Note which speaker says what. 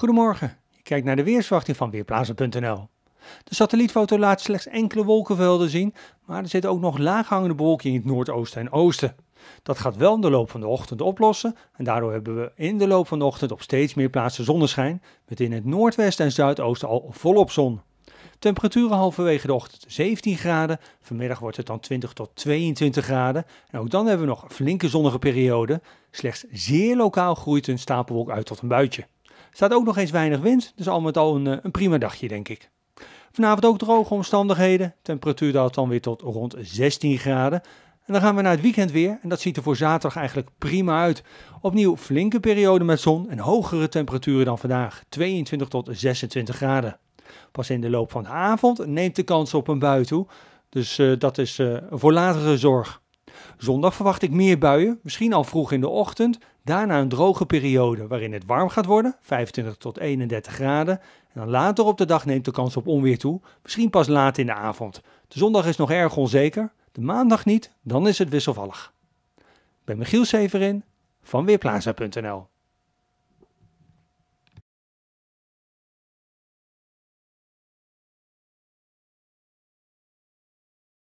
Speaker 1: Goedemorgen, je kijkt naar de weersverwachting van Weerplaza.nl. De satellietfoto laat slechts enkele wolkenvelden zien, maar er zitten ook nog laaghangende wolken in het noordoosten en oosten. Dat gaat wel in de loop van de ochtend oplossen en daardoor hebben we in de loop van de ochtend op steeds meer plaatsen zonneschijn, met in het noordwesten en zuidoosten al volop zon. Temperaturen halverwege de ochtend 17 graden, vanmiddag wordt het dan 20 tot 22 graden en ook dan hebben we nog flinke zonnige perioden. Slechts zeer lokaal groeit een stapelwolk uit tot een buitje. Staat ook nog eens weinig wind, dus al met al een, eh, een prima dagje denk ik. Vanavond ook droge omstandigheden. Temperatuur daalt dan weer tot rond 16 graden. En dan gaan we naar het weekend weer. En dat ziet er voor zaterdag eigenlijk prima uit. Opnieuw flinke periode met zon en hogere temperaturen dan vandaag. 22 tot 26 graden. Pas in de loop van de avond neemt de kans op een bui toe. Dus eh, dat is uh, voor latere zorg. Zondag verwacht ik meer buien, misschien al vroeg in de ochtend. Daarna een droge periode waarin het warm gaat worden, 25 tot 31 graden. En dan later op de dag neemt de kans op onweer toe, misschien pas laat in de avond. De zondag is nog erg onzeker, de maandag niet, dan is het wisselvallig. Ik ben Michiel Severin van Weerplaza.nl